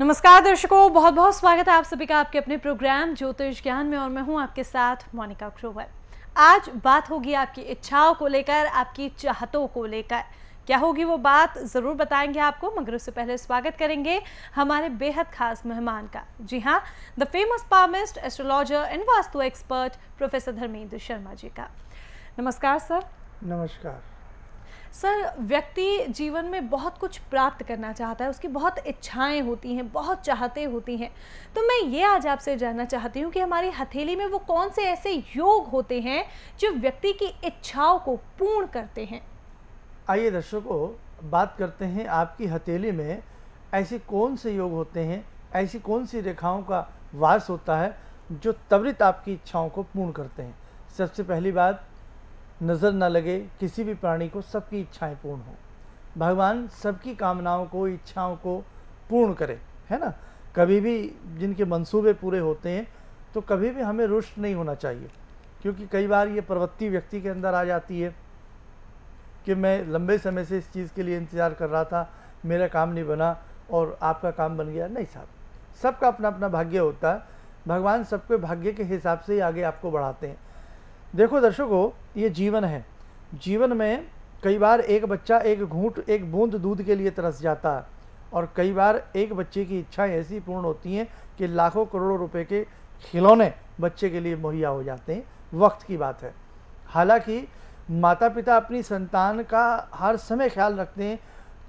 नमस्कार दर्शकों बहुत बहुत स्वागत है आप सभी का आपके अपने प्रोग्राम ज्योतिष ज्ञान में और मैं हूं आपके साथ मोनिका क्रोवर आज बात होगी आपकी इच्छाओं को लेकर आपकी चाहतों को लेकर क्या होगी वो बात ज़रूर बताएंगे आपको मगर उससे पहले स्वागत करेंगे हमारे बेहद खास मेहमान का जी हाँ the famous palmist astrologer and vastu expert professor Dharmendra Sharma ji का नमस्कार सर नमस्कार सर व्यक्ति जीवन में बहुत कुछ प्राप्त करना चाहता है उसकी बहुत इच्छाएं होती हैं बहुत चाहते होती हैं तो मैं ये आज आपसे जानना चाहती हूँ कि हमारी हथेली में वो कौन से ऐसे योग होते हैं जो व्यक्ति की इच्छाओं को पूर्ण करते हैं आइए दर्शकों बात करते हैं आपकी हथेली में ऐसे कौन से योग होते हैं ऐसी कौन सी रेखाओं का वास होता है जो त्वरित आपकी इच्छाओं को पूर्ण करते हैं सबसे पहली बात नज़र न लगे किसी भी प्राणी को सबकी इच्छाएं पूर्ण हों भगवान सबकी कामनाओं को इच्छाओं को पूर्ण करें है ना कभी भी जिनके मंसूबे पूरे होते हैं तो कभी भी हमें रुष्ट नहीं होना चाहिए क्योंकि कई बार ये प्रवृत्ति व्यक्ति के अंदर आ जाती है कि मैं लंबे समय से इस चीज़ के लिए इंतज़ार कर रहा था मेरा काम नहीं बना और आपका काम बन गया नहीं साहब सबका अपना अपना भाग्य होता है भगवान सबके भाग्य के हिसाब से ही आगे आपको बढ़ाते हैं देखो दर्शकों ये जीवन है जीवन में कई बार एक बच्चा एक घूंट एक बूंद दूध के लिए तरस जाता है और कई बार एक बच्चे की इच्छाएं ऐसी पूर्ण होती हैं कि लाखों करोड़ों रुपए के खिलौने बच्चे के लिए मुहैया हो जाते हैं वक्त की बात है हालांकि माता पिता अपनी संतान का हर समय ख्याल रखते हैं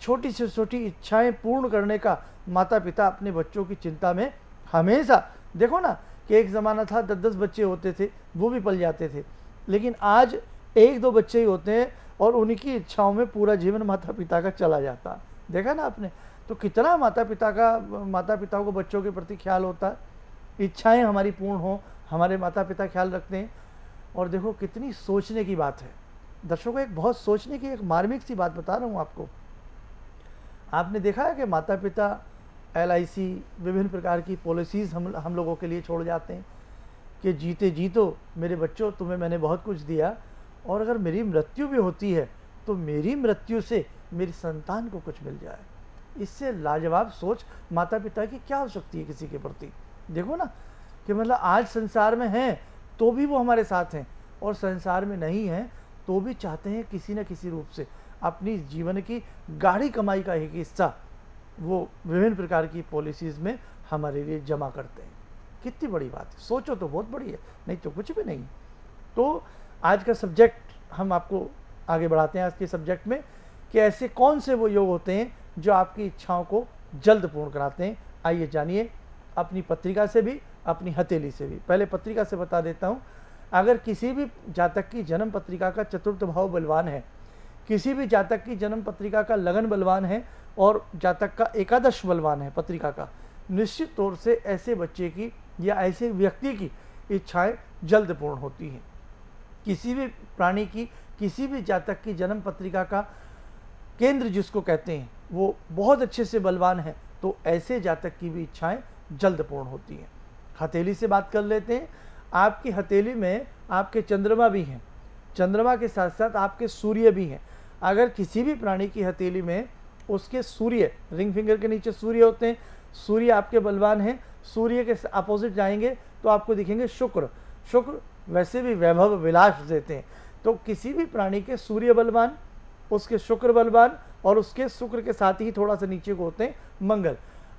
छोटी से छोटी इच्छाएं पूर्ण करने का माता पिता अपने बच्चों की चिंता में हमेशा देखो ना कि एक ज़माना था दस दस बच्चे होते थे वो भी पल जाते थे लेकिन आज एक दो बच्चे ही होते हैं और उनकी इच्छाओं में पूरा जीवन माता पिता का चला जाता देखा ना आपने तो कितना माता पिता का माता पिता को बच्चों के प्रति ख्याल होता है इच्छाएँ हमारी पूर्ण हों हमारे माता पिता ख्याल रखते हैं और देखो कितनी सोचने की बात है दर्शकों एक बहुत सोचने की एक मार्मिक सी बात बता रहा हूँ आपको आपने देखा है कि माता पिता एल विभिन्न प्रकार की पॉलिसीज़ हम हम लोगों के लिए छोड़ जाते हैं कि जीते जीतो मेरे बच्चों तुम्हें मैंने बहुत कुछ दिया और अगर मेरी मृत्यु भी होती है तो मेरी मृत्यु से मेरी संतान को कुछ मिल जाए इससे लाजवाब सोच माता पिता की क्या हो सकती है किसी के प्रति देखो ना कि मतलब आज संसार में हैं तो भी वो हमारे साथ हैं और संसार में नहीं हैं तो भी चाहते हैं किसी न किसी रूप से अपनी जीवन की गाढ़ी कमाई का एक हिस्सा वो विभिन्न प्रकार की पॉलिसीज़ में हमारे लिए जमा करते हैं कितनी बड़ी बात है सोचो तो बहुत बड़ी है नहीं तो कुछ भी नहीं तो आज का सब्जेक्ट हम आपको आगे बढ़ाते हैं आज के सब्जेक्ट में कि ऐसे कौन से वो योग होते हैं जो आपकी इच्छाओं को जल्द पूर्ण कराते हैं आइए जानिए अपनी पत्रिका से भी अपनी हथेली से भी पहले पत्रिका से बता देता हूँ अगर किसी भी जातक की जन्म पत्रिका का चतुर्थ भाव बलवान है किसी भी जातक की जन्म पत्रिका का लगन बलवान है और जातक का एकादश बलवान है पत्रिका का निश्चित तौर से ऐसे बच्चे की या ऐसे व्यक्ति की इच्छाएं जल्द पूर्ण होती हैं किसी भी प्राणी की किसी भी जातक की जन्म पत्रिका का केंद्र जिसको कहते हैं वो बहुत अच्छे से बलवान है तो ऐसे जातक की भी इच्छाएं जल्द पूर्ण होती हैं हथेली से बात कर लेते हैं आपकी हथेली में आपके चंद्रमा भी हैं चंद्रमा के साथ साथ आपके सूर्य भी हैं अगर किसी भी प्राणी की हथेली में उसके सूर्य रिंग फिंगर के नीचे सूर्य होते हैं सूर्य आपके बलवान हैं सूर्य के अपोजिट जाएंगे तो आपको दिखेंगे शुक्र शुक्र वैसे भी वैभव विलास देते हैं तो किसी भी प्राणी के सूर्य बलवान उसके शुक्र बलवान और उसके शुक्र के साथ ही थोड़ा सा नीचे को होते हैं मंगल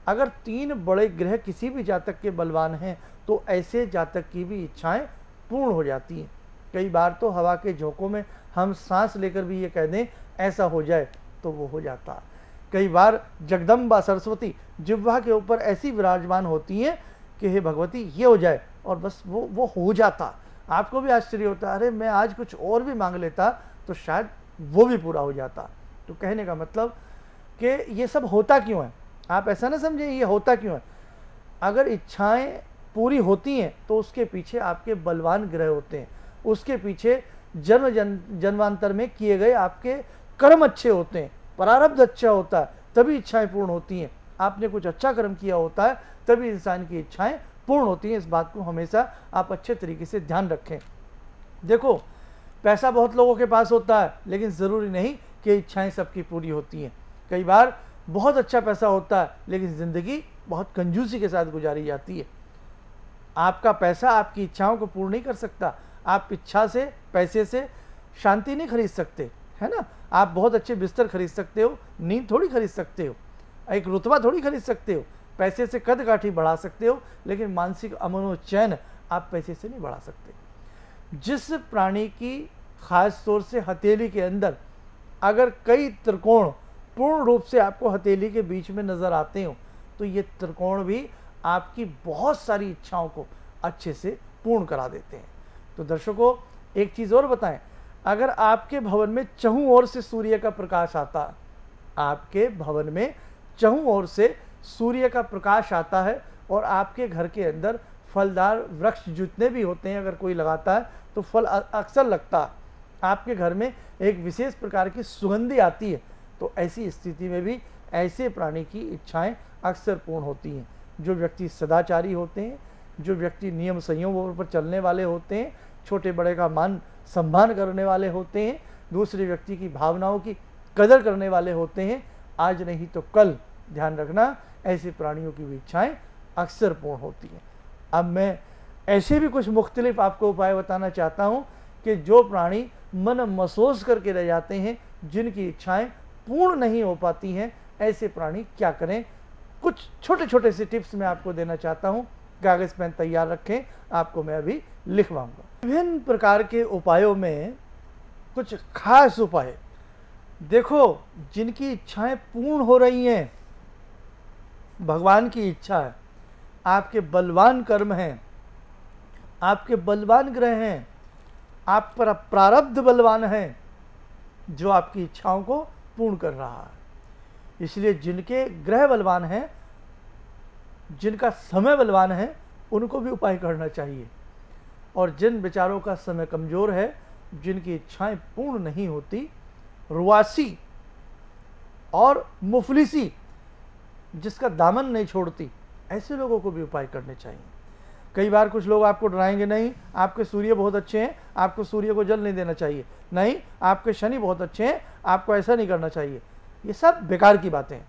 अगर तीन बड़े ग्रह किसी भी जातक के बलवान हैं तो ऐसे जातक की भी इच्छाएं पूर्ण हो जाती हैं कई बार तो हवा के झोंकों में हम सांस लेकर भी ये कह दें ऐसा हो जाए तो वो हो जाता कई बार जगदम्बा सरस्वती जिब्वा के ऊपर ऐसी विराजमान होती हैं कि हे भगवती ये हो जाए और बस वो वो हो जाता आपको भी आश्चर्य होता अरे मैं आज कुछ और भी मांग लेता तो शायद वो भी पूरा हो जाता तो कहने का मतलब कि ये सब होता क्यों है आप ऐसा ना समझें ये होता क्यों है अगर इच्छाएं पूरी होती हैं तो उसके पीछे आपके बलवान ग्रह होते हैं उसके पीछे जन्म जन जन्मांतर में किए गए आपके कर्म अच्छे होते हैं प्रारब्ध अच्छा होता है तभी इच्छाएं पूर्ण होती हैं आपने कुछ अच्छा कर्म किया होता है तभी इंसान की इच्छाएं पूर्ण होती हैं इस बात को हमेशा आप अच्छे तरीके से ध्यान रखें देखो पैसा बहुत लोगों के पास होता है लेकिन ज़रूरी नहीं कि इच्छाएं सबकी पूरी होती हैं कई बार बहुत अच्छा पैसा होता है लेकिन ज़िंदगी बहुत कंजूसी के साथ गुजारी जाती है आपका पैसा आपकी इच्छाओं को पूर्ण नहीं कर सकता आप इच्छा से पैसे से शांति नहीं खरीद सकते है ना आप बहुत अच्छे बिस्तर खरीद सकते हो नींद थोड़ी खरीद सकते हो एक रुतबा थोड़ी खरीद सकते हो पैसे से कद काठी बढ़ा सकते हो लेकिन मानसिक अमनो चैन आप पैसे से नहीं बढ़ा सकते जिस प्राणी की खास तौर से हथेली के अंदर अगर कई त्रिकोण पूर्ण रूप से आपको हथेली के बीच में नज़र आते हो तो ये त्रिकोण भी आपकी बहुत सारी इच्छाओं को अच्छे से पूर्ण करा देते हैं तो दर्शकों एक चीज़ और बताएं अगर आपके भवन में चहू ओर से सूर्य का प्रकाश आता आपके भवन में चहू ओर से सूर्य का प्रकाश आता है और आपके घर के अंदर फलदार वृक्ष जितने भी होते हैं अगर कोई लगाता है तो फल अक्सर लगता है आपके घर में एक विशेष प्रकार की सुगंधी आती है तो ऐसी स्थिति में भी ऐसे प्राणी की इच्छाएं अक्सर पूर्ण होती हैं जो व्यक्ति सदाचारी होते हैं जो व्यक्ति नियम संयम पर चलने वाले होते हैं छोटे बड़े का मान सम्मान करने वाले होते हैं दूसरे व्यक्ति की भावनाओं की कदर करने वाले होते हैं आज नहीं तो कल ध्यान रखना ऐसे प्राणियों की इच्छाएं अक्सर पूर्ण होती हैं अब मैं ऐसे भी कुछ मुख्तलिफ आपको उपाय बताना चाहता हूँ कि जो प्राणी मन महसूस करके रह जाते हैं जिनकी इच्छाएं पूर्ण नहीं हो पाती हैं ऐसे प्राणी क्या करें कुछ छोटे छोटे से टिप्स मैं आपको देना चाहता हूँ कागज़ पेन तैयार रखें आपको मैं अभी लिखवाऊंगा विभिन्न प्रकार के उपायों में कुछ खास उपाय देखो जिनकी इच्छाएं पूर्ण हो रही हैं भगवान की इच्छा है आपके बलवान कर्म हैं आपके बलवान ग्रह हैं आप पर प्रारब्ध बलवान हैं जो आपकी इच्छाओं को पूर्ण कर रहा है इसलिए जिनके ग्रह बलवान हैं जिनका समय बलवान है उनको भी उपाय करना चाहिए और जिन बेचारों का समय कमज़ोर है जिनकी इच्छाएं पूर्ण नहीं होती रुआसी और मुफलिसी जिसका दामन नहीं छोड़ती ऐसे लोगों को भी उपाय करने चाहिए कई बार कुछ लोग आपको डराएंगे नहीं आपके सूर्य बहुत अच्छे हैं आपको सूर्य को जल नहीं देना चाहिए नहीं आपके शनि बहुत अच्छे हैं आपको ऐसा नहीं करना चाहिए ये सब बेकार की बातें हैं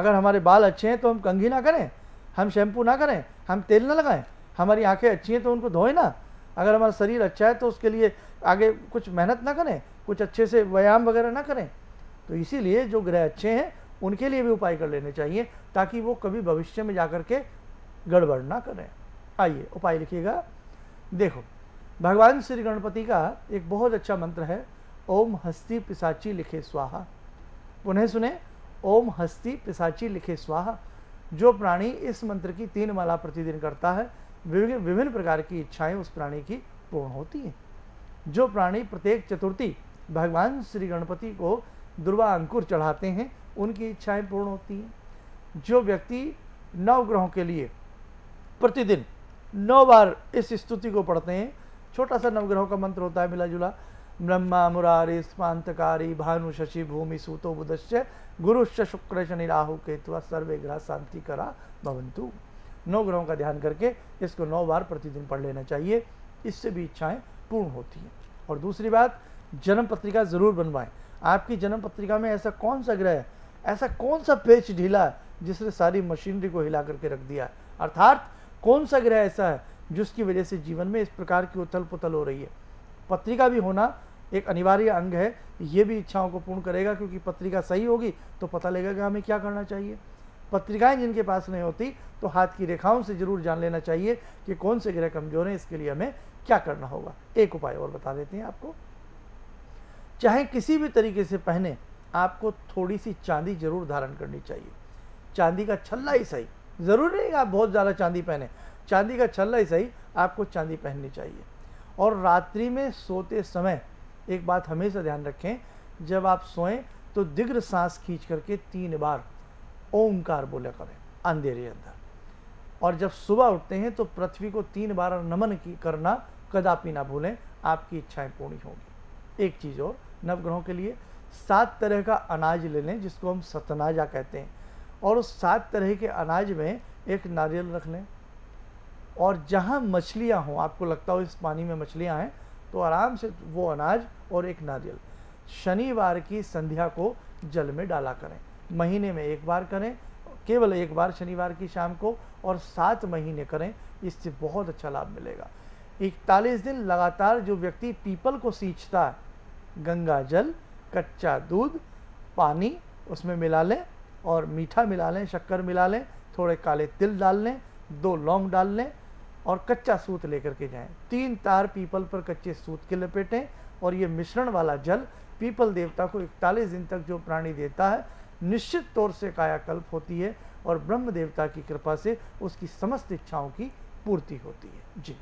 अगर हमारे बाल अच्छे हैं तो हम कंघी ना करें हम शैम्पू ना करें हम तेल ना लगाएं हमारी आंखें अच्छी हैं तो उनको धोएं ना अगर हमारा शरीर अच्छा है तो उसके लिए आगे कुछ मेहनत ना करें कुछ अच्छे से व्यायाम वगैरह ना करें तो इसीलिए जो ग्रह अच्छे हैं उनके लिए भी उपाय कर लेने चाहिए ताकि वो कभी भविष्य में जा कर के गड़बड़ ना करें आइए उपाय लिखिएगा देखो भगवान श्री गणपति का एक बहुत अच्छा मंत्र है ओम हस्ती पिसाची लिखे स्वाहा पुनः सुने ओम हस्ती पिसाची लिखे स्वाहा जो प्राणी इस मंत्र की तीन माला प्रतिदिन करता है विभिन्न प्रकार की इच्छाएं उस प्राणी की पूर्ण होती हैं जो प्राणी प्रत्येक चतुर्थी भगवान श्री गणपति को दुर्वा अंकुर चढ़ाते हैं उनकी इच्छाएं पूर्ण होती हैं जो व्यक्ति नौ ग्रहों के लिए प्रतिदिन नौ बार इस स्तुति को पढ़ते हैं छोटा सा नवग्रहों का मंत्र होता है मिला जुला ब्रह्मा मुरारी स्वांतकारी भानु शशि भूमि सूतो बुधश्च गुरुश्च शुक्र शनि राहु केतु सर्वे ग्रह शांति करा भवंतु नौ ग्रहों का ध्यान करके इसको नौ बार प्रतिदिन पढ़ लेना चाहिए इससे भी इच्छाएं पूर्ण होती हैं और दूसरी बात जन्म पत्रिका ज़रूर बनवाएं आपकी जन्म पत्रिका में ऐसा कौन सा ग्रह है ऐसा कौन सा पेच ढीला है जिसने सारी मशीनरी को हिला करके रख दिया है अर्थात कौन सा ग्रह ऐसा है जिसकी वजह से जीवन में इस प्रकार की उथल पुथल हो रही है पत्रिका भी होना एक अनिवार्य अंग है ये भी इच्छाओं को पूर्ण करेगा क्योंकि पत्रिका सही होगी तो पता लगेगा हमें क्या करना चाहिए पत्रिकाएं जिनके पास नहीं होती तो हाथ की रेखाओं से जरूर जान लेना चाहिए कि कौन से ग्रह कमजोर हैं इसके लिए हमें क्या करना होगा एक उपाय और बता देते हैं आपको चाहे किसी भी तरीके से पहने आपको थोड़ी सी चांदी जरूर धारण करनी चाहिए चांदी का छल्ला ही सही ज़रूरी नहीं आप बहुत ज़्यादा चांदी पहने चांदी का छल्ला ही सही आपको चांदी पहननी चाहिए और रात्रि में सोते समय एक बात हमेशा ध्यान रखें जब आप सोएं तो दिग्र सांस खींच करके तीन बार ओंकार बोला करें अंधेरे अंदर और जब सुबह उठते हैं तो पृथ्वी को तीन बार नमन की करना कदापि ना भूलें आपकी इच्छाएं पूरी होंगी एक चीज़ और नवग्रहों के लिए सात तरह का अनाज ले लें जिसको हम सतनाजा कहते हैं और उस सात तरह के अनाज में एक नारियल रख लें और जहाँ मछलियाँ हों आपको लगता हो इस पानी में मछलियाँ हैं तो आराम से वो अनाज और एक नारियल शनिवार की संध्या को जल में डाला करें महीने में एक बार करें केवल एक बार शनिवार की शाम को और सात महीने करें इससे बहुत अच्छा लाभ मिलेगा इकतालीस दिन लगातार जो व्यक्ति पीपल को सींचता है गंगा जल कच्चा दूध पानी उसमें मिला लें और मीठा मिला लें शक्कर मिला लें थोड़े काले तिल डाल लें दो लौंग डाल लें और कच्चा सूत लेकर के जाएं तीन तार पीपल पर कच्चे सूत के लपेटें और ये मिश्रण वाला जल पीपल देवता को इकतालीस दिन तक जो प्राणी देता है निश्चित तौर से कायाकल्प होती है और ब्रह्म देवता की कृपा से उसकी समस्त इच्छाओं की पूर्ति होती है जी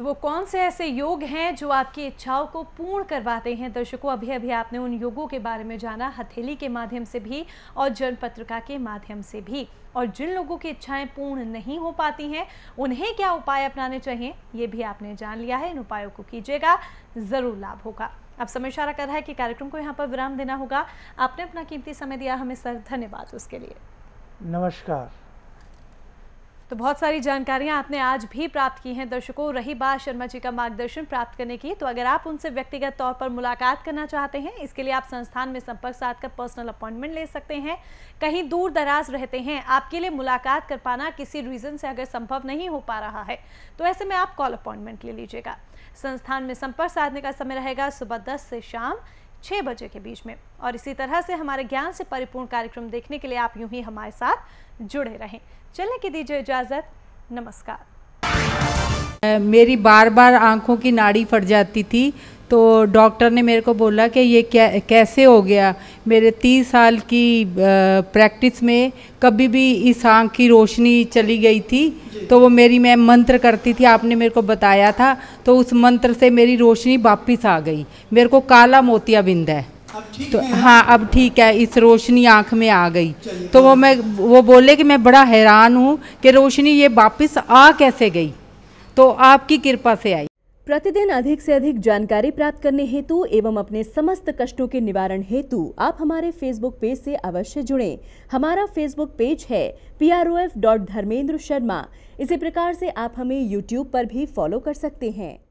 तो वो कौन से ऐसे योग हैं जो आपकी इच्छाओं को पूर्ण करवाते हैं दर्शकों अभी अभी आपने उन योगों के बारे में जाना हथेली के माध्यम से भी और जन पत्रिका के माध्यम से भी और जिन लोगों की इच्छाएं पूर्ण नहीं हो पाती हैं उन्हें क्या उपाय अपनाने चाहिए ये भी आपने जान लिया है इन उपायों को कीजिएगा ज़रूर लाभ होगा अब समय इशारा कर रहा है कि कार्यक्रम को यहाँ पर विराम देना होगा आपने अपना कीमती समय दिया हमें सर धन्यवाद उसके लिए नमस्कार तो बहुत सारी जानकारियां आपने आज भी प्राप्त की हैं दर्शकों रही बात शर्मा जी का मार्गदर्शन प्राप्त करने की तो अगर आप उनसे व्यक्तिगत तौर पर मुलाकात करना चाहते हैं इसके लिए आप संस्थान में संपर्क साध कर पर्सनल अपॉइंटमेंट ले सकते हैं कहीं दूर दराज रहते हैं आपके लिए मुलाकात कर पाना किसी रीज़न से अगर संभव नहीं हो पा रहा है तो ऐसे में आप कॉल अपॉइंटमेंट ले लीजिएगा संस्थान में संपर्क साधने का समय रहेगा सुबह दस से शाम छः बजे के बीच में और इसी तरह से हमारे ज्ञान से परिपूर्ण कार्यक्रम देखने के लिए आप यूं ही हमारे साथ जुड़े रहें चलने की दीजिए इजाज़त नमस्कार मेरी बार बार आंखों की नाड़ी फट जाती थी तो डॉक्टर ने मेरे को बोला कि ये क्या कैसे हो गया मेरे तीस साल की प्रैक्टिस में कभी भी इस आँख की रोशनी चली गई थी तो वो मेरी मैं मंत्र करती थी आपने मेरे को बताया था तो उस मंत्र से मेरी रोशनी वापस आ गई मेरे को काला मोतिया बिंद है तो हाँ अब ठीक है इस रोशनी आँख में आ गई तो वो तो- मैं वो बोले कि मैं बड़ा हैरान हूँ कि रोशनी ये वापस आ कैसे गई तो आपकी कृपा से आई प्रतिदिन अधिक से अधिक जानकारी प्राप्त करने हेतु एवं अपने समस्त कष्टों के निवारण हेतु आप हमारे फेसबुक पेज से अवश्य जुड़ें। हमारा फेसबुक पेज है P R O F dot Dharmendra Sharma इसी प्रकार से आप हमें यूट्यूब पर भी फॉलो कर सकते हैं